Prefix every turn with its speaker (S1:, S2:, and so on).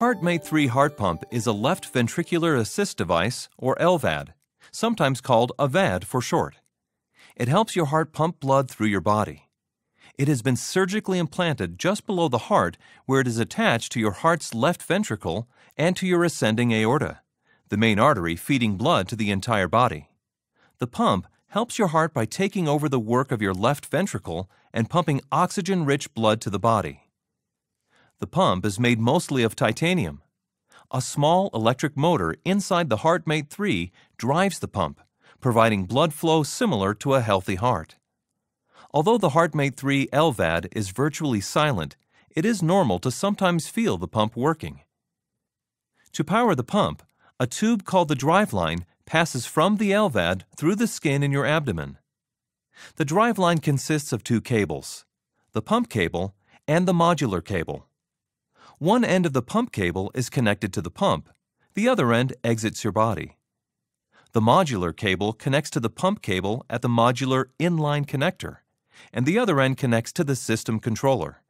S1: HeartMate 3 heart pump is a left ventricular assist device, or LVAD, sometimes called a VAD for short. It helps your heart pump blood through your body. It has been surgically implanted just below the heart where it is attached to your heart's left ventricle and to your ascending aorta, the main artery feeding blood to the entire body. The pump helps your heart by taking over the work of your left ventricle and pumping oxygen-rich blood to the body. The pump is made mostly of titanium. A small electric motor inside the HeartMate 3 drives the pump, providing blood flow similar to a healthy heart. Although the HeartMate 3 LVAD is virtually silent, it is normal to sometimes feel the pump working. To power the pump, a tube called the driveline passes from the LVAD through the skin in your abdomen. The driveline consists of two cables, the pump cable and the modular cable. One end of the pump cable is connected to the pump. The other end exits your body. The modular cable connects to the pump cable at the modular inline connector, and the other end connects to the system controller.